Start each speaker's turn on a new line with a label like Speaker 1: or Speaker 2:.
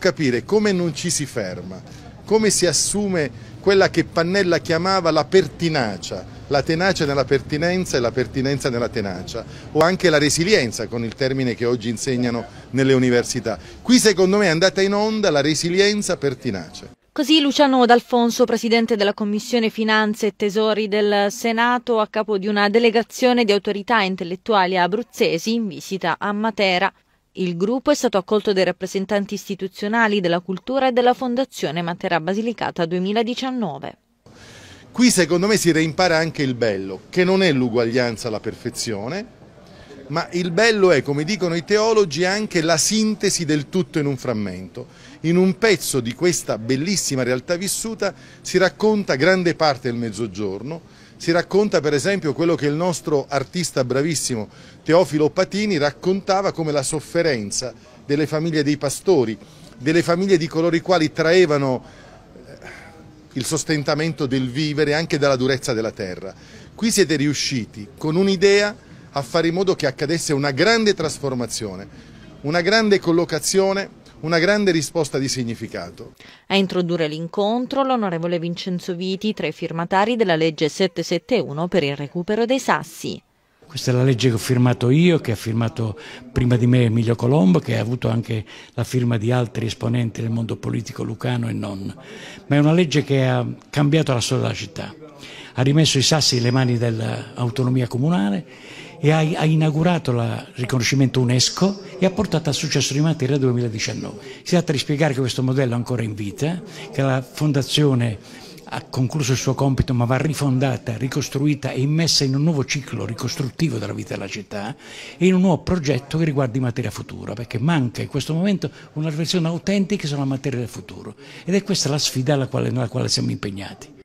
Speaker 1: Capire come non ci si ferma, come si assume quella che Pannella chiamava la pertinacia, la tenacia nella pertinenza e la pertinenza nella tenacia, o anche la resilienza con il termine che oggi insegnano nelle università. Qui secondo me è andata in onda la resilienza pertinace.
Speaker 2: Così Luciano D'Alfonso, presidente della Commissione Finanze e Tesori del Senato, a capo di una delegazione di autorità intellettuali abruzzesi in visita a Matera. Il gruppo è stato accolto dai rappresentanti istituzionali della cultura e della Fondazione Matera Basilicata 2019.
Speaker 1: Qui secondo me si reimpara anche il bello, che non è l'uguaglianza alla perfezione, ma il bello è, come dicono i teologi, anche la sintesi del tutto in un frammento. In un pezzo di questa bellissima realtà vissuta si racconta grande parte del mezzogiorno, si racconta per esempio quello che il nostro artista bravissimo Teofilo Patini raccontava come la sofferenza delle famiglie dei pastori, delle famiglie di coloro i quali traevano eh, il sostentamento del vivere anche dalla durezza della terra. Qui siete riusciti con un'idea a fare in modo che accadesse una grande trasformazione, una grande collocazione una grande risposta di significato.
Speaker 2: A introdurre l'incontro l'onorevole Vincenzo Viti, tra i firmatari della legge 771 per il recupero dei sassi.
Speaker 1: Questa
Speaker 3: è la legge che ho firmato io, che ha firmato prima di me Emilio Colombo, che ha avuto anche la firma di altri esponenti del mondo politico lucano e non. Ma è una legge che ha cambiato la storia della città ha rimesso i sassi nelle mani dell'autonomia comunale e ha, ha inaugurato il riconoscimento UNESCO e ha portato al successo di Matera 2019. Si tratta di spiegare che questo modello è ancora in vita, che la fondazione ha concluso il suo compito ma va rifondata, ricostruita e immessa in un nuovo ciclo ricostruttivo della vita della città e in un nuovo progetto che riguardi materia futura, perché manca in questo momento una riflessione autentica sulla materia del futuro ed è questa la sfida alla quale, alla quale siamo impegnati.